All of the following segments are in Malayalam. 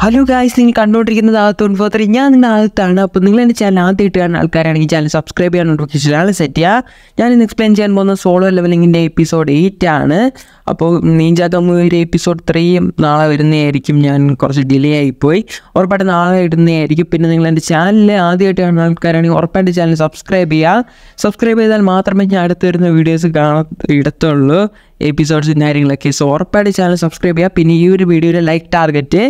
ഹലോ ഗായ്സ് നിങ്ങൾ കണ്ടുകൊണ്ടിരിക്കുന്നത് ആകത്ത് ഒൻപോത്തറി ഞാൻ നിങ്ങളുടെ ആദ്യത്താണ് അപ്പോൾ നിങ്ങൾ എൻ്റെ ചാനൽ ആദ്യമായിട്ട് കാണുന്ന ആൾക്കാരാണെങ്കിൽ ചാനൽ സബ്സ്ക്രൈബ് ചെയ്യാൻ നോട്ടിഫിക്കേഷൻ ചാനൽ സെറ്റ് ചെയ്യുക ഞാൻ ഇന്ന് എക്സ്പ്ലെയിൻ ചെയ്യാൻ പോകുന്ന സോളോ ലെവലിങ്ങിൻ്റെ എപ്പിസോഡ് എയ്റ്റ് ആണ് അപ്പോൾ നീഞ്ചാ തൊമ്മൂര് എപ്പിസോഡ് ത്രീയും നാളെ വരുന്നതായിരിക്കും ഞാൻ കുറച്ച് ഡിലേ ആയിപ്പോയി ഉറപ്പായിട്ട് നാളെ ഇടുന്നതായിരിക്കും പിന്നെ നിങ്ങൾ എൻ്റെ ചാനലിൽ ആദ്യമായിട്ട് കാണുന്ന ആൾക്കാരാണെങ്കിൽ ഉറപ്പായിട്ട് ചാനൽ സബ്സ്ക്രൈബ് ചെയ്യുക സബ്സ്ക്രൈബ് ചെയ്താൽ മാത്രമേ ഞാൻ അടുത്ത് വരുന്ന വീഡിയോസ് കാണാൻ ഇടത്തുള്ളൂ എപ്പിസോഡ്സും കാര്യങ്ങളൊക്കെ സോ ഉറപ്പായിട്ട് ചാനൽ സബ്സ്ക്രൈബ് ചെയ്യുക പിന്നെ ഈ ഒരു വീഡിയോയുടെ ലൈക്ക് ടാർഗറ്റ്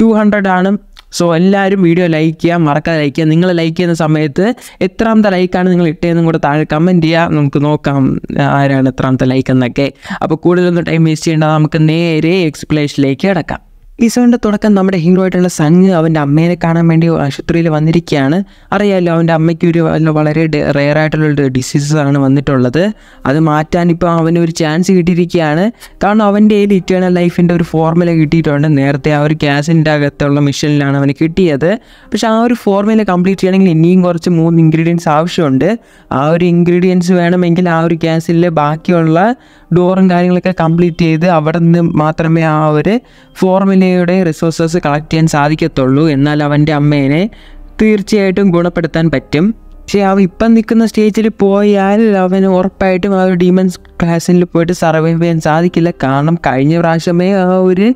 ടു ഹൺഡ്രഡ് ആണ് സോ എല്ലാവരും വീഡിയോ ലൈക്ക് ചെയ്യാം മറക്കാതെ ലൈക്ക് ചെയ്യാം നിങ്ങൾ ലൈക്ക് ചെയ്യുന്ന സമയത്ത് എത്രാമത്തെ ലൈക്കാണ് നിങ്ങൾ ഇട്ടതെന്നും കൂടെ താഴെ കമൻറ്റ് ചെയ്യുക നമുക്ക് നോക്കാം ആരാണ് എത്രാമത്തെ ലൈക്ക് എന്നൊക്കെ അപ്പോൾ കൂടുതലൊന്നും ടൈം വേസ്റ്റ് ചെയ്യേണ്ട നമുക്ക് നേരെ എക്സ്പ്ലേഷനിലേക്ക് കിടക്കാം ഇസോന്റെ തുടക്കം നമ്മുടെ ഹീറോ ആയിട്ടുള്ള സംഘ് അവൻ്റെ അമ്മേനെ കാണാൻ വേണ്ടി ആശുപത്രിയിൽ വന്നിരിക്കുകയാണ് അറിയാമല്ലോ അവൻ്റെ അമ്മയ്ക്ക് ഒരു വളരെ റെയർ ആയിട്ടുള്ള ഒരു ഡിസീസസ് ആണ് വന്നിട്ടുള്ളത് അത് മാറ്റാൻ ഇപ്പോൾ അവന് ഒരു ചാൻസ് കിട്ടിയിരിക്കുകയാണ് കാരണം അവൻ്റെ ഏത് ഇറ്റേണൽ ലൈഫിൻ്റെ ഒരു ഫോർമുല കിട്ടിയിട്ടുണ്ട് നേരത്തെ ആ ഒരു ക്യാസിൻ്റെ അകത്തുള്ള മിഷനിലാണ് അവന് കിട്ടിയത് പക്ഷേ ആ ഒരു ഫോർമുല കംപ്ലീറ്റ് ചെയ്യണമെങ്കിൽ ഇനിയും കുറച്ച് മൂന്ന് ഇൻഗ്രീഡിയൻസ് ആവശ്യമുണ്ട് ആ ഒരു ഇൻഗ്രീഡിയൻസ് വേണമെങ്കിൽ ആ ഒരു ക്യാസിലെ ബാക്കിയുള്ള ഡോറും കാര്യങ്ങളൊക്കെ കംപ്ലീറ്റ് ചെയ്ത് അവിടെ നിന്ന് മാത്രമേ ആ ഒരു ഫോർമുല അമ്മേനയുടെ റിസോഴ്സസ് കളക്ട് ചെയ്യാൻ സാധിക്കത്തുള്ളൂ എന്നാൽ അവൻ്റെ അമ്മേനെ തീർച്ചയായിട്ടും ഗുണപ്പെടുത്താൻ പറ്റും പക്ഷേ അവൻ ഇപ്പം നിൽക്കുന്ന സ്റ്റേജിൽ പോയാൽ അവന് ഉറപ്പായിട്ടും ആ ഒരു ഡീമൻസ് ക്ലാസ്സിൽ പോയിട്ട് സർവൈവ് ചെയ്യാൻ സാധിക്കില്ല കാരണം കഴിഞ്ഞ പ്രാവശ്യമേ ആ ഒരു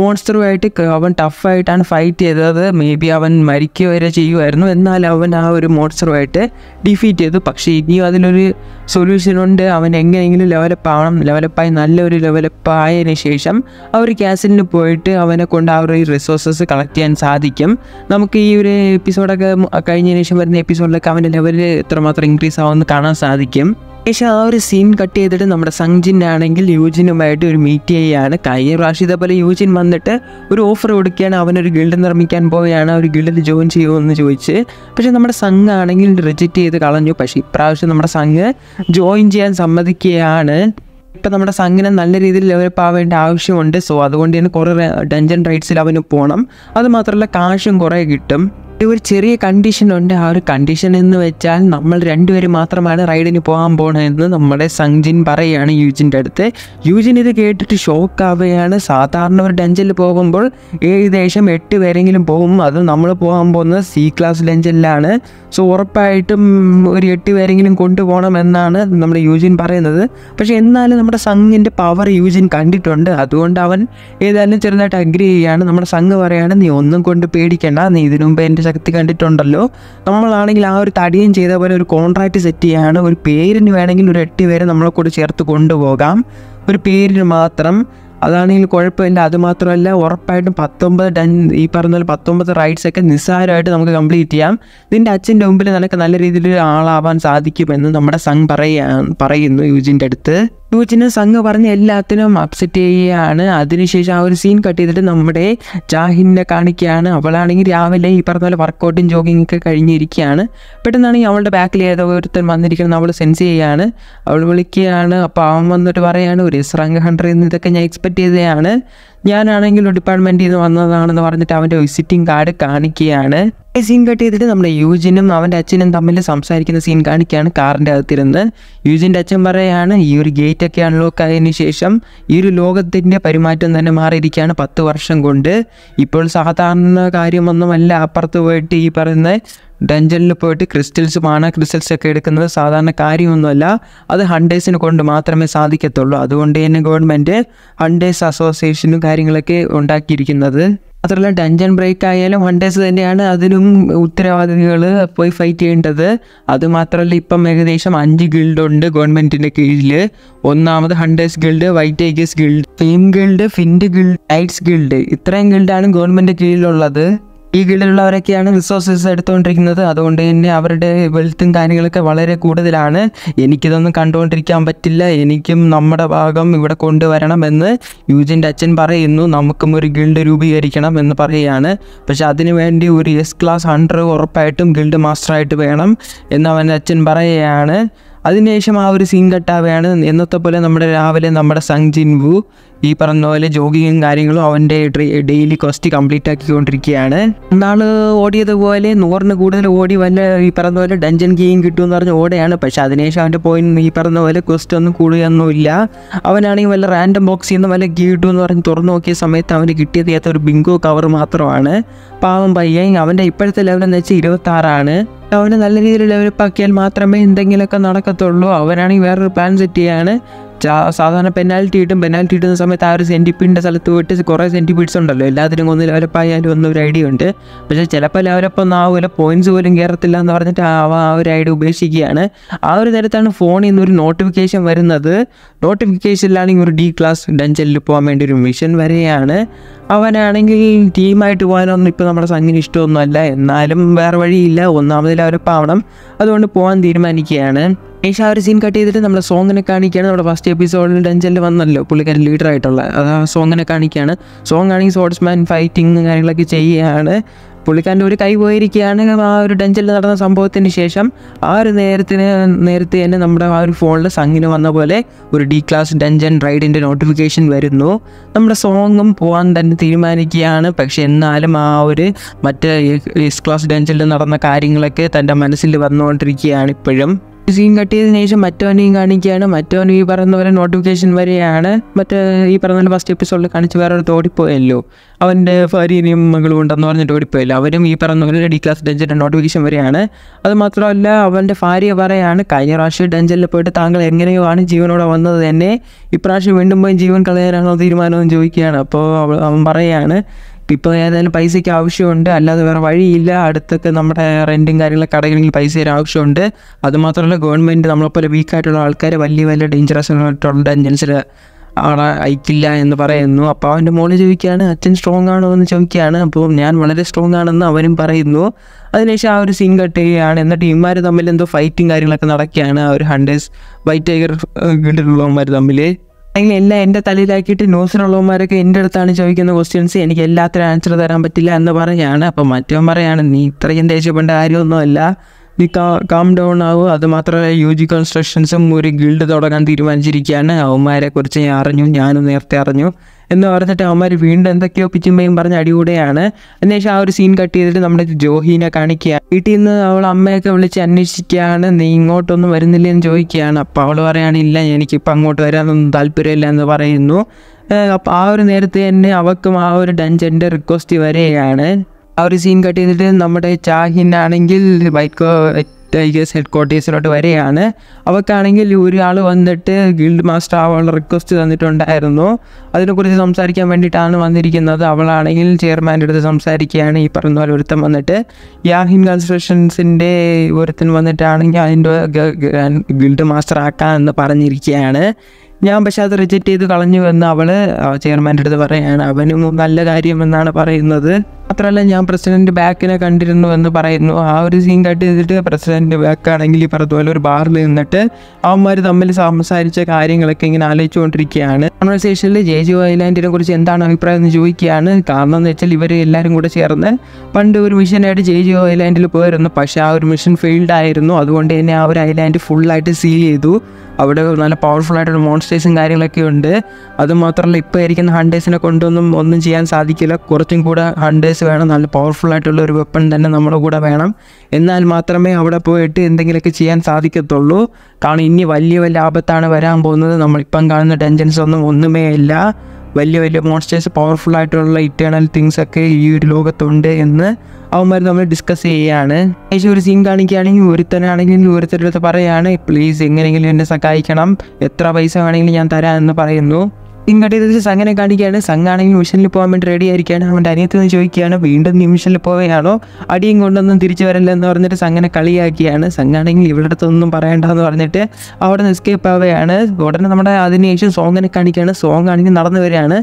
മോൺസ്റ്ററുമായിട്ട് അവൻ ടഫായിട്ടാണ് ആണ് ഫൈറ്റ് ചെയ്തത് മേ ബി അവൻ മരിക്കുക വരെ ചെയ്യുമായിരുന്നു എന്നാൽ അവൻ ആ ഒരു മോൺസ്റ്ററുമായിട്ട് ഡിഫീറ്റ് ചെയ്തു പക്ഷേ ഇനിയും അതിലൊരു സൊല്യൂഷൻ ഉണ്ട് അവൻ എങ്ങനെയെങ്കിലും ലെവലപ്പ് ആവണം ലെവലപ്പായി നല്ലൊരു ലെവലപ്പ് ആയതിനു ശേഷം ആ ഒരു ക്യാസിലിന് പോയിട്ട് അവനെ കൊണ്ട് ആ ഒരു റിസോഴ്സസ് കളക്ട് ചെയ്യാൻ സാധിക്കും നമുക്ക് ഈ ഒരു എപ്പിസോഡൊക്കെ കഴിഞ്ഞതിന് ശേഷം വരുന്ന എപ്പിസോഡിലൊക്കെ അവൻ്റെ ലെവൽ എത്രമാത്രം ഇൻക്രീസ് ആവുമെന്ന് കാണാൻ സാധിക്കും പക്ഷേ ആ ഒരു സീൻ കട്ട് ചെയ്തിട്ട് നമ്മുടെ സംജിൻ ആണെങ്കിൽ യൂജിനുമായിട്ട് ഒരു മീറ്റ് ചെയ്യുകയാണ് കഴിഞ്ഞ പ്രാവശ്യം ഇതേപോലെ യൂജിൻ വന്നിട്ട് ഒരു ഓഫർ കൊടുക്കുകയാണ് അവനൊരു ഗിൽഡ് നിർമ്മിക്കാൻ പോവുകയാണ് ഒരു ഗിൽഡിൽ ജോയിൻ ചെയ്യുമെന്ന് ചോദിച്ച് പക്ഷേ നമ്മുടെ സംഘ് ആണെങ്കിൽ റിജക്റ്റ് ചെയ്ത് കളഞ്ഞു പക്ഷേ ഇപ്രാവശ്യം നമ്മുടെ സംഘ് ജോയിൻ ചെയ്യാൻ സമ്മതിക്കുകയാണ് ഇപ്പം നമ്മുടെ സംഘിനെ നല്ല രീതിയിൽ ഡെവലപ്പ് ആവേണ്ട ആവശ്യമുണ്ട് സോ അതുകൊണ്ട് തന്നെ കുറേ ഡഞ്ചൻ റൈഡ്സിൽ അവന് പോകണം അതുമാത്രമല്ല കാശും കുറേ കിട്ടും ഒരു ചെറിയ കണ്ടീഷൻ ഉണ്ട് ആ ഒരു കണ്ടീഷൻ എന്ന് വെച്ചാൽ നമ്മൾ രണ്ടുപേരും മാത്രമാണ് റൈഡിന് പോകാൻ പോകണതെന്ന് നമ്മുടെ സംജിൻ പറയുകയാണ് യൂജിൻ്റെ അടുത്ത് യൂജിൻ ഇത് കേട്ടിട്ട് ഷോക്ക് ആവുകയാണ് സാധാരണ ഒരു ഡഞ്ചിൽ പോകുമ്പോൾ ഏകദേശം എട്ട് പേരെങ്കിലും പോകും അത് നമ്മൾ പോകാൻ പോകുന്നത് സി ക്ലാസ് ഡഞ്ചിലാണ് സോ ഉറപ്പായിട്ടും ഒരു എട്ട് പേരെങ്കിലും കൊണ്ടുപോകണം എന്നാണ് നമ്മുടെ യൂജിൻ പറയുന്നത് പക്ഷേ എന്നാലും നമ്മുടെ സംഘിൻ്റെ പവർ യൂജിൻ കണ്ടിട്ടുണ്ട് അതുകൊണ്ട് അവൻ ഏതായാലും ചെറുതായിട്ട് അഗ്രി ചെയ്യുകയാണ് നമ്മുടെ സംഘ് പറയുകയാണ് നീ ഒന്നും കൊണ്ട് പേടിക്കേണ്ട നീ ഇതിനു മുമ്പ് എൻ്റെ ശക്തി കണ്ടിട്ടുണ്ടല്ലോ നമ്മളാണെങ്കിൽ ആ ഒരു തടിയും ചെയ്ത പോലെ ഒരു കോൺട്രാക്റ്റ് സെറ്റ് ചെയ്യാണ് ഒരു പേരിന് വേണമെങ്കിൽ ഒരു എട്ട് പേരെ നമ്മളെ കൂടെ ചേർത്ത് കൊണ്ടുപോകാം ഒരു പേരിന് മാത്രം അതാണെങ്കിൽ കുഴപ്പമില്ല അതുമാത്രമല്ല ഉറപ്പായിട്ടും പത്തൊമ്പത് ഡൺ ഈ പറഞ്ഞ പോലെ പത്തൊമ്പത് റൈഡ്സ് ഒക്കെ നിസ്സാരമായിട്ട് നമുക്ക് കംപ്ലീറ്റ് ചെയ്യാം നിൻ്റെ അച്ഛൻ്റെ മുമ്പിൽ നിനക്ക് നല്ല രീതിയിൽ ആളാവാൻ സാധിക്കുമെന്ന് നമ്മുടെ സംഘ് പറയുക പറയുന്നു യുജിൻ്റെ അടുത്ത് ടൂച്ചിന് സംഘ പറഞ്ഞ എല്ലാത്തിനും അപ്സെറ്റ് ചെയ്യുകയാണ് അതിനുശേഷം ആ ഒരു സീൻ കട്ട് ചെയ്തിട്ട് നമ്മുടെ ജാഹിനെ കാണിക്കുകയാണ് അവളാണെങ്കിൽ രാവിലെ ഈ പറഞ്ഞ പോലെ വർക്കൗട്ടും ജോഗിങ് ഒക്കെ കഴിഞ്ഞിരിക്കുകയാണ് പെട്ടെന്നാണെങ്കിൽ അവളുടെ ബാക്കിൽ ഏതോ ഒരുത്തൻ വന്നിരിക്കണം അവൾ സെൻസ് ചെയ്യുകയാണ് അവൾ വിളിക്കുകയാണ് അപ്പോൾ അവൻ വന്നിട്ട് പറയുകയാണ് ഒരു സ്രംഗ് ഹൺഡ്രഡിൽ നിന്ന് ഇതൊക്കെ ഞാൻ എക്സ്പെക്ട് ചെയ്തതാണ് ഞാനാണെങ്കിൽ ഡിപ്പാർട്ട്മെന്റിൽ നിന്ന് വന്നതാണെന്ന് പറഞ്ഞിട്ട് അവന്റെ വിസിറ്റിംഗ് കാർഡ് കാണിക്കുകയാണ് സീൻ കട്ട് ചെയ്തിട്ട് നമ്മുടെ യൂജിനും അവൻ്റെ അച്ഛനും തമ്മിൽ സംസാരിക്കുന്ന സീൻ കാണിക്കുകയാണ് കാറിൻ്റെ അകത്തിരുന്ന് യൂജിൻ്റെ അച്ഛൻ പറയാണ് ഈ ഒരു ഗേറ്റ് ഒക്കെ അൺലോക്ക് ആയതിനു ശേഷം ഈ ഒരു ലോകത്തിൻ്റെ പരിമാറ്റം തന്നെ മാറിയിരിക്കുകയാണ് പത്ത് വർഷം കൊണ്ട് ഇപ്പോൾ സാധാരണ കാര്യമൊന്നുമല്ല അപ്പുറത്ത് പോയിട്ട് ഈ പറയുന്ന ഡഞ്ചനിൽ പോയിട്ട് ക്രിസ്റ്റൽസ് മാണ ക്രിസ്റ്റൽസ് ഒക്കെ എടുക്കുന്നത് സാധാരണ കാര്യമൊന്നുമല്ല അത് ഹണ്ടേഴ്സിനെ കൊണ്ട് മാത്രമേ സാധിക്കത്തുള്ളൂ അതുകൊണ്ട് തന്നെ ഗവൺമെൻറ് ഹൺഡേഴ്സ് അസോസിയേഷനും കാര്യങ്ങളൊക്കെ ഉണ്ടാക്കിയിരിക്കുന്നത് അത്രയല്ല ഡഞ്ചൻ ബ്രേക്ക് ആയാലും ഹൺഡേഴ്സ് തന്നെയാണ് അതിനും ഉത്തരവാദികൾ പോയി ഫൈറ്റ് ചെയ്യേണ്ടത് മാത്രമല്ല ഇപ്പം ഏകദേശം അഞ്ച് ഗിൽഡ് ഉണ്ട് ഗവൺമെൻറ്റിൻ്റെ കീഴിൽ ഒന്നാമത് hunters guild white eagers guild fame guild fiend guild lights guild ഇത്രയും ഗിൽഡാണ് ഗവൺമെൻറ് കീഴിലുള്ളത് ഈ കീഴിലുള്ളവരൊക്കെയാണ് റിസോഴ്സസ് എടുത്തുകൊണ്ടിരിക്കുന്നത് അതുകൊണ്ട് തന്നെ അവരുടെ വെൽത്തും കാര്യങ്ങളൊക്കെ വളരെ കൂടുതലാണ് എനിക്കിതൊന്നും കണ്ടുകൊണ്ടിരിക്കാൻ പറ്റില്ല എനിക്കും നമ്മുടെ ഭാഗം ഇവിടെ കൊണ്ടുവരണമെന്ന് യൂജിൻ്റെ അച്ഛൻ പറയുന്നു നമുക്കും ഒരു ഗിൽഡ് രൂപീകരിക്കണം എന്ന് പറയുകയാണ് പക്ഷെ അതിനുവേണ്ടി ഒരു എസ് ക്ലാസ് ഹൺഡ്രഡ് ഉറപ്പായിട്ടും ഗിൽഡ് മാസ്റ്ററായിട്ട് വേണം എന്ന് അവൻ്റെ അച്ഛൻ പറയുകയാണ് അതിനുശേഷം ആ ഒരു സീൻ കട്ടാവുകയാണ് എന്നത്തെ പോലെ നമ്മുടെ രാവിലെ നമ്മുടെ സങ് ജിൻവു ഈ പറഞ്ഞ പോലെ ജോഗിങ്ങും കാര്യങ്ങളും അവൻ്റെ ഡെയിലി ക്വസ്റ്റ് കംപ്ലീറ്റ് ആക്കിക്കൊണ്ടിരിക്കുകയാണ് എന്നാൾ ഓടിയതുപോലെ നൂറിന് കൂടുതൽ ഓടി വല്ല ഈ പറഞ്ഞ പോലെ ഡഞ്ചൻ ഗെയിം എന്ന് പറഞ്ഞ് ഓടെയാണ് പക്ഷേ അതിനുശേഷം അവൻ്റെ പോയിന്റ് ഈ പറഞ്ഞ പോലെ ക്വസ്റ്റ് ഒന്നും കൂടുകയൊന്നുമില്ല അവനാണെങ്കിൽ വല്ല റാൻഡം ബോക്സിൽ നിന്ന് വല്ല ഗീ കിട്ടുമെന്ന് പറഞ്ഞ് തുറന്നു നോക്കിയ സമയത്ത് അവന് കിട്ടിയത് ഏത്ത ഒരു ബിങ്കോ കവർ മാത്രമാണ് പാവം പയ്യൻ അവൻ്റെ ഇപ്പോഴത്തെ ലെവൽ എന്ന് വെച്ചാൽ ഇരുപത്താറാണ് അവന് നല്ല രീതിയിൽ ഡെവലപ്പ് ആക്കിയാൽ മാത്രമേ എന്തെങ്കിലുമൊക്കെ നടക്കത്തുള്ളൂ അവനാണെങ്കിൽ വേറൊരു പ്ലാൻ സെറ്റ് ചെയ്യാണ് സാധാരണ പെനാൽറ്റി കിട്ടും പെനാൽറ്റി കിട്ടുന്ന സമയത്ത് ആ ഒരു സെൻറ്റിപ്പിൻ്റെ സ്ഥലത്ത് പോയിട്ട് കുറേ സെൻറ്റിപ്പിഡ്സ് ഉണ്ടല്ലോ എല്ലാത്തിനും ഒന്ന് ലെവലപ്പായാലും ഒന്നും ഒരു ഐഡിയ ഉണ്ട് പക്ഷേ ചിലപ്പോൾ ലെവലപ്പ് ഒന്നും ആവില്ല പോയിൻറ്റ്സ് പോലും കയറത്തില്ല എന്ന് പറഞ്ഞിട്ട് അവ ആ ഒരു ഐഡിയ ഉപേക്ഷിക്കുകയാണ് ആ ഒരു നേരത്താണ് ഫോണിൽ നിന്ന് ഒരു നോട്ടിഫിക്കേഷൻ വരുന്നത് നോട്ടിഫിക്കേഷനിലാണെങ്കിൽ ഒരു ഡി ക്ലാസ് ഡഞ്ചലിൽ പോകാൻ വേണ്ടി ഒരു മിഷൻ വരെയാണ് അവനാണെങ്കിൽ ടീമായിട്ട് പോകാനൊന്നും ഇപ്പോൾ നമ്മുടെ സംഘിന് ഇഷ്ടമൊന്നുമല്ല എന്നാലും വേറെ വഴിയില്ല ഒന്നാമതിൽ അവരപ്പാവണം അതുകൊണ്ട് പോകാൻ തീരുമാനിക്കുകയാണ് ഏഷ്യ ആ ഒരു സീൻ കട്ട് ചെയ്തിട്ട് നമ്മുടെ സോങ്ങിനെ കാണിക്കുകയാണ് നമ്മുടെ ഫസ്റ്റ് എപ്പിസോഡിൽ ഡഞ്ചനിൽ വന്നല്ലോ പുള്ളിക്കാരൻ ലീഡറായിട്ടുള്ള അത് ആ സോങ്ങിനെ കാണിക്കുകയാണ് സോങ് ആണെങ്കിൽ സ്പോർട്സ്മാൻ ഫൈറ്റിങ് കാര്യങ്ങളൊക്കെ ചെയ്യുകയാണ് പുള്ളിക്കാരൻ്റെ ഒരു കൈ പോയിരിക്കുകയാണ് ആ ഒരു ഡഞ്ചനിൽ നടന്ന സംഭവത്തിന് ശേഷം ആ ഒരു നേരത്തിന് നേരത്തെ തന്നെ നമ്മുടെ ആ ഒരു ഫോണിൽ സംഗിന് വന്ന പോലെ ഒരു ഡി ക്ലാസ് ഡഞ്ചൻ റൈഡിൻ്റെ നോട്ടിഫിക്കേഷൻ വരുന്നു നമ്മുടെ സോങ്ങും പോകാൻ തന്നെ തീരുമാനിക്കുകയാണ് പക്ഷേ എന്നാലും ആ ഒരു മറ്റേ എസ് ക്ലാസ് ഡഞ്ചനിൽ നടന്ന കാര്യങ്ങളൊക്കെ തൻ്റെ മനസ്സിൽ വന്നുകൊണ്ടിരിക്കുകയാണ് ഇപ്പോഴും സീൻ കട്ട് ചെയ്തതിനു ശേഷം മറ്റവനെയും കാണിക്കുകയാണ് മറ്റവൻ ഈ പറയുന്ന പോലെ നോട്ടിഫിക്കേഷൻ വരെയാണ് മറ്റേ ഈ പറഞ്ഞ ഫസ്റ്റ് എപ്പിസോഡിൽ കാണിച്ച് ഒരു തോടിപ്പോയല്ലോ അവൻ്റെ ഭാര്യനെയും മകളും ഉണ്ടെന്ന് പറഞ്ഞിട്ട് ഓടിപ്പോയല്ലോ അവരും ഈ പറഞ്ഞ പോലെ ഡി ക്ലാസ് ഡെഞ്ചറിൻ്റെ നോട്ടിഫിക്കേഷൻ വരെയാണ് അത് മാത്രമല്ല അവൻ്റെ ഭാര്യ പറയാണ് കഴിഞ്ഞ പ്രാവശ്യം ഡെഞ്ചറിൽ പോയിട്ട് താങ്കൾ എങ്ങനെയോ ആണ് ജീവനോടെ വന്നത് തന്നെ ഇപ്രാവശ്യം വീണ്ടും പോയി ജീവൻ കളയാനാണോ തീരുമാനമെന്ന് ചോദിക്കുകയാണ് അപ്പോൾ അവൻ പറയുകയാണ് ഇപ്പോൾ ഏതായാലും പൈസയ്ക്ക് ആവശ്യമുണ്ട് അല്ലാതെ വേറെ വഴിയില്ല അടുത്തൊക്കെ നമ്മുടെ റെൻറ്റും കാര്യങ്ങളും കടകളിൽ പൈസ തരാൻ ആവശ്യമുണ്ട് അതുമാത്രമല്ല ഗവൺമെൻറ് നമ്മളെപ്പോലെ വീക്കായിട്ടുള്ള ആൾക്കാരെ വലിയ വലിയ ഡേഞ്ചറസ് ആയിട്ടുള്ള ടെൻഡൻസിൽ ആളെ അയക്കില്ല എന്ന് പറയുന്നു അപ്പോൾ അവൻ്റെ മോള് ചോദിക്കുകയാണ് അച്ഛൻ സ്ട്രോങ് ആണോ എന്ന് ചോദിക്കുകയാണ് അപ്പോൾ ഞാൻ വളരെ സ്ട്രോങ് ആണെന്ന് അവനും പറയുന്നു അതിനുശേഷം ആ ഒരു സീൻ കട്ട് ചെയ്യുകയാണ് എന്നിട്ട് ഇമാർ തമ്മിൽ എന്തോ ഫൈറ്റും കാര്യങ്ങളൊക്കെ നടക്കുകയാണ് ആ ഒരു ഹൺഡേഴ്സ് വൈറ്റ് ടൈഗർ ഗിഡിലുള്ളവന്മാർ തമ്മിൽ അല്ലെങ്കിൽ എല്ലാം എൻ്റെ തലയിലാക്കിയിട്ട് ന്യൂസിനുള്ളവന്മാരൊക്കെ എൻ്റെ അടുത്താണ് ചോദിക്കുന്ന ക്വസ്റ്റ്യൻസ് എനിക്ക് എല്ലാത്തിനും ആൻസർ തരാൻ പറ്റില്ല എന്ന് പറഞ്ഞാണ് അപ്പം മറ്റവൻ പറയാണ് നീ ഇത്രയും ദേഷ്യപ്പെട്ട കാര്യമൊന്നുമല്ല നീ കാം ഡൗൺ ആവും അതുമാത്രമല്ല യു ജി കൺസ്ട്രക്ഷൻസും ഒരു ഗിൽഡ് തുടങ്ങാൻ തീരുമാനിച്ചിരിക്കുകയാണ് അവന്മാരെ കുറിച്ച് ഞാൻ അറിഞ്ഞു ഞാനും നേരത്തെ അറിഞ്ഞു എന്ന് പറഞ്ഞിട്ട് അവന്മാർ വീണ്ടും എന്തൊക്കെയോ പിച്ചുമ്പയും അടി അടികൂടെയാണ് അതിനുശേഷം ആ ഒരു സീൻ കട്ട് ചെയ്തിട്ട് നമ്മുടെ ജോഹീനെ കാണിക്കുക വീട്ടിൽ നിന്ന് അവൾ അമ്മയൊക്കെ വിളിച്ച് അന്വേഷിക്കുകയാണ് നീ ഇങ്ങോട്ടൊന്നും വരുന്നില്ല എന്ന് ചോദിക്കുകയാണ് അപ്പോൾ അവൾ പറയുകയാണില്ല എനിക്കിപ്പം അങ്ങോട്ട് വരാനൊന്നും താല്പര്യമില്ല എന്ന് പറയുന്നു അപ്പോൾ ആ ഒരു നേരത്തെ തന്നെ അവക്കും ആ ഒരു ഡഞ്ചൻ്റെ റിക്വസ്റ്റ് വരികയാണ് ആ ഒരു സീൻ കട്ട് ചെയ്തിട്ട് നമ്മുടെ ചാഹിൻ ആണെങ്കിൽ വൈക്കോ ടൈഗേഴ്സ് ഹെഡ് ക്വാർട്ടേഴ്സിലോട്ട് വരികയാണ് അവർക്കാണെങ്കിൽ ഒരാൾ വന്നിട്ട് ഗിൽഡ് മാസ്റ്റർ ആവാനുള്ള റിക്വസ്റ്റ് തന്നിട്ടുണ്ടായിരുന്നു അതിനെക്കുറിച്ച് സംസാരിക്കാൻ വേണ്ടിയിട്ടാണ് വന്നിരിക്കുന്നത് അവളാണെങ്കിൽ ചെയർമാൻ്റെ അടുത്ത് സംസാരിക്കുകയാണ് ഈ പറഞ്ഞ പോലെ ഒരുത്തം വന്നിട്ട് യാഹിൻ കൺസ്ട്രക്ഷൻസിൻ്റെ ഒരുത്തൻ വന്നിട്ടാണെങ്കിൽ അതിൻ്റെ ഗിൽഡ് മാസ്റ്റർ ആക്കാമെന്ന് പറഞ്ഞിരിക്കുകയാണ് ഞാൻ പക്ഷെ അത് റിജക്റ്റ് ചെയ്ത് കളഞ്ഞു എന്ന് അവള് ചെയർമാൻ്റെ അടുത്ത് പറയാണ് അവനും നല്ല കാര്യമെന്നാണ് പറയുന്നത് മാത്രമല്ല ഞാൻ പ്രസിഡന്റ് ബാക്കിനെ കണ്ടിരുന്നു എന്ന് പറയുന്നു ആ ഒരു സീൻ കട്ട് ചെയ്തിട്ട് പ്രസിഡന്റ് ബാക്കാണെങ്കിൽ ഈ പറഞ്ഞതുപോലെ ഒരു ബാറിൽ നിന്നിട്ട് അവന്മാർ തമ്മിൽ സംസാരിച്ച കാര്യങ്ങളൊക്കെ ഇങ്ങനെ ആലോചിച്ചുകൊണ്ടിരിക്കുകയാണ് കോൺവെർസേഷനിൽ ജെ ജി വൈലാൻഡിനെ കുറിച്ച് എന്താണ് അഭിപ്രായം എന്ന് ചോദിക്കുകയാണ് കാരണം എന്ന് വെച്ചാൽ ഇവർ എല്ലാവരും കൂടെ ചേർന്ന് പണ്ട് ഒരു മിഷനായിട്ട് ജെ ജി ഐലാൻഡിൽ പോയിരുന്നു പക്ഷേ ആ ഒരു മിഷൻ ഫെയിൽഡ് ആയിരുന്നു അതുകൊണ്ട് തന്നെ ആ ഒരു ഐലാൻഡ് ഫുള്ളായിട്ട് സീൽ ചെയ്തു അവിടെ നല്ല പവർഫുൾ ആയിട്ടുള്ള മോൺസ്റ്റേഴ്സും കാര്യങ്ങളൊക്കെ ഉണ്ട് അതുമാത്രമല്ല ഇപ്പോൾ ആയിരിക്കുന്ന ഹണ്ടേഴ്സിനെ കൊണ്ടൊന്നും ഒന്നും ചെയ്യാൻ സാധിക്കില്ല കുറച്ചും കൂടെ ഹണ്ടേഴ്സ് വേണം നല്ല പവർഫുൾ ആയിട്ടുള്ള ഒരു വെപ്പൺ തന്നെ നമ്മുടെ കൂടെ വേണം എന്നാൽ മാത്രമേ അവിടെ പോയിട്ട് എന്തെങ്കിലുമൊക്കെ ചെയ്യാൻ സാധിക്കത്തുള്ളൂ കാരണം ഇനി വലിയ വലിയ ആപത്താണ് വരാൻ പോകുന്നത് നമ്മളിപ്പം കാണുന്ന ടെൻഷൻസ് ഒന്നും ഒന്നുമേ ഇല്ല വലിയ വലിയ മോൺസ്റ്റേഴ്സ് പവർഫുൾ ആയിട്ടുള്ള ഇറ്റേണൽ തിങ്സ് ഒക്കെ ഈ ഒരു ലോകത്തുണ്ട് എന്ന് അവന്മാർ നമ്മൾ ഡിസ്കസ് ചെയ്യുകയാണ് ഏകദേശം ഒരു സീൻ കാണിക്കുകയാണെങ്കിൽ ഒരുത്തനാണെങ്കിൽ ഒരുത്തരടുത്ത് പറയുകയാണ് പ്ലീസ് എങ്ങനെയെങ്കിലും എന്നെ സഹായിക്കണം എത്ര പൈസ വേണമെങ്കിലും ഞാൻ തരാം എന്ന് പറയുന്നു ഇങ്ങോട്ട് ഇത് സംഘനെ കാണിക്കുകയാണ് സംഘാണെങ്കിൽ മിഷനിൽ പോകാൻ വേണ്ടി റെഡി ആയിരിക്കുകയാണ് അവൻ്റെ അനിയത്തിൽ നിന്ന് ചോദിക്കുകയാണ് വീണ്ടും നീ മിഷനിൽ പോവുകയാണോ അടിയും കൊണ്ടൊന്നും തിരിച്ചു വരല്ല എന്ന് പറഞ്ഞിട്ട് സംഘനെ കളിയാക്കിയാണ് സംഘാണെങ്കിൽ ഇവളുടെ അടുത്തൊന്നും എന്ന് പറഞ്ഞിട്ട് അവിടെ നിന്ന് എസ്കേപ്പ് ആവുകയാണ് ഉടനെ നമ്മുടെ അതിനുശേഷം സോങ്ങിനെ കാണിക്കുകയാണ് സോങ് ആണെങ്കിൽ നടന്നു വരികയാണ്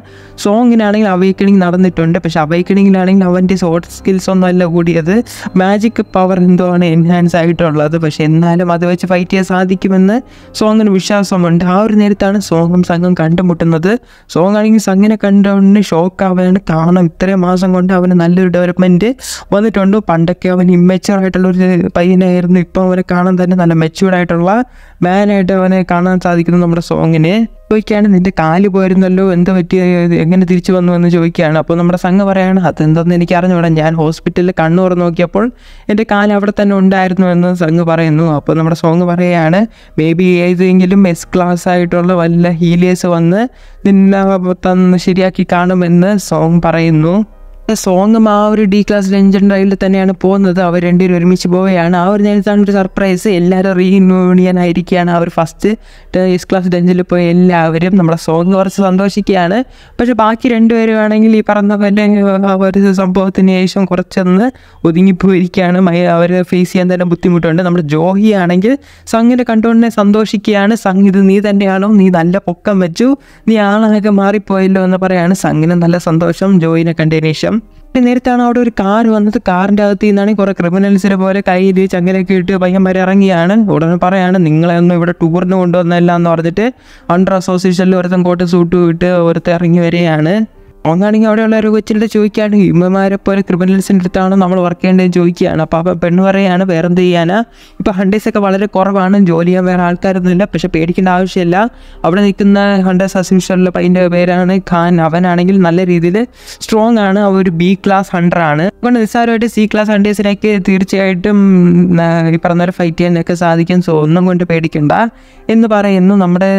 സോങ്ങിനാണെങ്കിൽ അവൈക്കണിങ് നടന്നിട്ടുണ്ട് പക്ഷേ അവൈക്കണിങ്ങിലാണെങ്കിൽ അവൻ്റെ സോഫ്റ്റ് സ്കിൽസ് ഒന്നും അല്ല കൂടിയത് മാജിക് പവർ എന്തോ ആണ് എൻഹാൻസ് ആയിട്ടുള്ളത് പക്ഷേ എന്നാലും അത് വെച്ച് ഫൈറ്റ് ചെയ്യാൻ സാധിക്കുമെന്ന് സോങ്ങിന് വിശ്വാസമുണ്ട് ആ ഒരു നേരത്താണ് സോങ്ങും സംഘം കണ്ടുമുട്ടുന്നത് ചെയ്തത് സോങ് അങ്ങനെ കണ്ടവന് ഷോക്ക് ആവാണ് കാരണം ഇത്രയും മാസം കൊണ്ട് അവന് നല്ലൊരു ഡെവലപ്മെൻറ്റ് വന്നിട്ടുണ്ട് പണ്ടൊക്കെ അവൻ ഇമ്മച്ചുവർ ആയിട്ടുള്ള ഒരു പയ്യനായിരുന്നു ഇപ്പം അവനെ കാണാൻ തന്നെ നല്ല മെച്യൂർഡ് ആയിട്ടുള്ള മാനായിട്ട് അവനെ കാണാൻ സാധിക്കുന്നു നമ്മുടെ സോങ്ങിന് ചോദിക്കുകയാണ് നിന്റെ കാല് പോയിരുന്നല്ലോ എന്ത് പറ്റി എങ്ങനെ തിരിച്ചു വന്നു എന്ന് ചോദിക്കുകയാണ് അപ്പോൾ നമ്മുടെ സംഘം പറയാണ് അതെന്തെന്ന് എനിക്ക് അറിഞ്ഞൂടാ ഞാൻ ഹോസ്പിറ്റലിൽ കണ്ണു തുറന്ന് നോക്കിയപ്പോൾ എൻ്റെ കാല് അവിടെ തന്നെ ഉണ്ടായിരുന്നു എന്ന് സംഘ് പറയുന്നു അപ്പോൾ നമ്മുടെ സോങ് പറയുകയാണ് മേ ബി ഏതെങ്കിലും എസ് ക്ലാസ് ആയിട്ടുള്ള വല്ല ഹീലിയേഴ്സ് വന്ന് നിന്നെ തന്ന് ശരിയാക്കി കാണുമെന്ന് സോങ് പറയുന്നു സോങ്ങും ആ ഒരു ഡി ക്ലാസ് ലഞ്ചൻ ഡ്രൈവിൽ തന്നെയാണ് പോകുന്നത് അവർ രണ്ടുപേരും ഒരുമിച്ച് പോവുകയാണ് ആ ഒരു നേരത്താണ് ഒരു സർപ്രൈസ് എല്ലാവരും റീയൂണിയൻ ആയിരിക്കുകയാണ് അവർ ഫസ്റ്റ് എസ് ക്ലാസ് ഡഞ്ചിൽ പോയ എല്ലാവരും നമ്മുടെ സോങ് കുറച്ച് സന്തോഷിക്കുകയാണ് പക്ഷെ ബാക്കി രണ്ടുപേരും ആണെങ്കിൽ ഈ പറഞ്ഞ പോലെ ഒരു സംഭവത്തിന് ശേഷം കുറച്ചൊന്ന് ഒതുങ്ങിപ്പോയിരിക്കുകയാണ് അവർ ഫേസ് ചെയ്യാൻ തന്നെ ബുദ്ധിമുട്ടുണ്ട് നമ്മുടെ ജോഹി ആണെങ്കിൽ സംഗിൻ്റെ കണ്ടുകൊണ്ടിനെ സന്തോഷിക്കുകയാണ് സംഗ് ഇത് നീ തന്നെയാണോ നീ നല്ല പൊക്കം വെച്ചു നീ ആളൊക്കെ മാറിപ്പോയല്ലോ എന്ന് പറയാണ് സംഗിന് നല്ല സന്തോഷം ജോയിനെ കണ്ടതിന് ശേഷം നേരത്താണ് അവിടെ ഒരു കാർ വന്നത് കാറിൻ്റെ അകത്ത് നിന്നാണ് കുറേ ക്രിമിനൽസിനെ പോലെ കയ്യിൽ ചങ്ങലൊക്കെ ഇട്ട് പയ്യന്മാർ ഇറങ്ങിയാണ് ഉടനെ പറയാണ് നിങ്ങളെ ഒന്നും ഇവിടെ ടൂറിന് കൊണ്ടുവന്നല്ല എന്ന് പറഞ്ഞിട്ട് അണ്ടർ അസോസിയേഷനിൽ ഒരുത്തൻ കോട്ട് സൂട്ട് ഇട്ട് ഒരുത്തൻ ഇറങ്ങി വരികയാണ് ഒന്നാണെങ്കിൽ അവിടെയുള്ള ഒരു കൊച്ചിൻ്റെ ചോദിക്കുകയാണ് ഹിമ്മമാരെ പോലെ ക്രിമിനൽസിൻ്റെ അടുത്താണ് നമ്മൾ വർക്ക് ചെയ്യേണ്ടത് ചോദിക്കുകയാണ് അപ്പോൾ അപ്പം പെണ്ണ് പറയുകയാണ് വേറെ എന്ത് ചെയ്യാൻ ഇപ്പോൾ ഹണ്ടേഴ്സൊക്കെ വളരെ കുറവാണ് ജോലി ചെയ്യാൻ വേറെ ഇല്ല പക്ഷേ പേടിക്കേണ്ട ആവശ്യമില്ല അവിടെ നിൽക്കുന്ന ഹണ്ടേഴ്സ് അസോസിയേഷനിലെ പയ്യൻ്റെ പേരാണ് ഖാൻ അവനാണെങ്കിൽ നല്ല രീതിയിൽ സ്ട്രോങ് ആണ് അവ ഒരു ബി ക്ലാസ് ഹണ്ടറാണ് അതുകൊണ്ട് നിസ്സാരമായിട്ട് സി ക്ലാസ് ഹണ്ടേഴ്സിനൊക്കെ തീർച്ചയായിട്ടും ഈ പറഞ്ഞവരെ ഫൈറ്റ് ചെയ്യാനൊക്കെ സാധിക്കും സോ ഒന്നും കൊണ്ട് പേടിക്കണ്ട എന്ന് പറയുന്നു നമ്മുടെ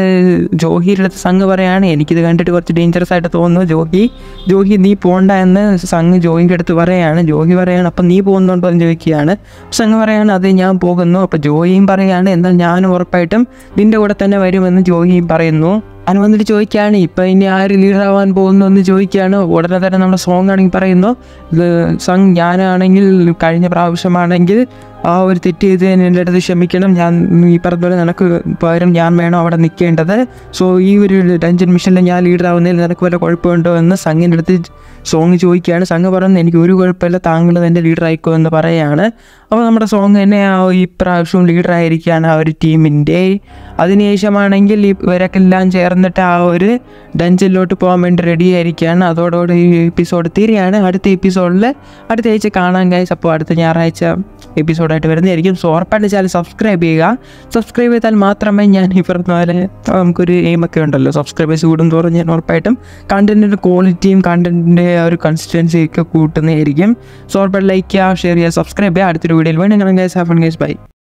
ജോഹിയുടെ സംഘ് പറയുകയാണ് എനിക്കിത് കണ്ടിട്ട് കുറച്ച് ഡേഞ്ചറസ് ആയിട്ട് തോന്നുന്നു ജോഹി ജോഹി നീ പോണ്ട എന്ന് സംഘ് ജോഹിൻ്റെ അടുത്ത് പറയുകയാണ് ജോഹി പറയാണ് അപ്പം നീ പോകുന്നുണ്ടോ എന്ന് ചോദിക്കുകയാണ് സംഘ് പറയാണ് അതെ ഞാൻ പോകുന്നു അപ്പം ജോഹിയും പറയുകയാണ് എന്നാൽ ഞാനും ഉറപ്പായിട്ടും നിൻ്റെ കൂടെ തന്നെ വരുമെന്ന് ജോഹിയും പറയുന്നു അനു വന്നിട്ട് ചോദിക്കുകയാണ് ഇപ്പം ഇനി ആ റിലീസ് ആവാൻ പോകുന്നു എന്ന് ചോദിക്കുകയാണ് ഉടനെ തന്നെ നമ്മുടെ സോങ് ആണെങ്കിൽ പറയുന്നു സോങ് ഞാനാണെങ്കിൽ കഴിഞ്ഞ പ്രാവശ്യമാണെങ്കിൽ ആ ഒരു തെറ്റ് ചെയ്ത് എൻ്റെ അടുത്ത് ക്ഷമിക്കണം ഞാൻ ഈ പറഞ്ഞ പോലെ നിനക്ക് പകരം ഞാൻ വേണം അവിടെ നിൽക്കേണ്ടത് സോ ഈ ഒരു ടെൻഷൻ മിഷനിൽ ഞാൻ ലീഡർ ആവുന്നതിൽ നിനക്ക് വല്ല കുഴപ്പമുണ്ടോ എന്ന് സംഘിൻ്റെ അടുത്ത് സോങ് ചോദിക്കുകയാണ് സംഘ് പറയുന്നത് എനിക്ക് ഒരു കുഴപ്പമില്ല താങ്കൾ എൻ്റെ ലീഡർ ആയിക്കോ എന്ന് പറയുകയാണ് അപ്പോൾ നമ്മുടെ സോങ് തന്നെ ആ ഈ പ്രാവശ്യവും ലീഡറായിരിക്കുകയാണ് ആ ഒരു ടീമിൻ്റെ അതിനുശേഷമാണെങ്കിൽ എല്ലാം ചേർന്നിട്ട് ആ ഒരു ഡഞ്ചിലോട്ട് പോകാൻ വേണ്ടി റെഡി ആയിരിക്കുകയാണ് അതോടുകൂടി ഈ എപ്പിസോഡ് തീരെയാണ് അടുത്ത എപ്പിസോഡിൽ അടുത്ത ആഴ്ച കാണാൻ കഴിച്ച് അപ്പോൾ അടുത്ത ഞായറാഴ്ച എപ്പിസോഡായിട്ട് വരുന്നതായിരിക്കും സോ ഉറപ്പായിട്ട് ചാനൽ സബ്സ്ക്രൈബ് ചെയ്യുക സബ്സ്ക്രൈബ് ചെയ്താൽ മാത്രമേ ഞാൻ ഈ പറഞ്ഞ പോലെ നമുക്കൊരു എയിമൊക്കെ ഉണ്ടല്ലോ സബ്സ്ക്രൈബേഴ്സ് കൂടും തോറും ഞാൻ ഉറപ്പായിട്ടും കണ്ടൻറ്റിൻ്റെ ക്വാളിറ്റിയും കണ്ടൻറ്റിൻ്റെ ആ ഒരു കൺസിസ്റ്റൻസിയൊക്കെ കൂട്ടുന്നതായിരിക്കും സോ ഉറപ്പായിട്ട് ലൈക്ക് ചെയ്യുക ഷെയർ ചെയ്യുക സബ്സ്ക്രൈബ് ചെയ്യുക അടുത്തൊരു video. Till when, guys, have fun, guys. Bye.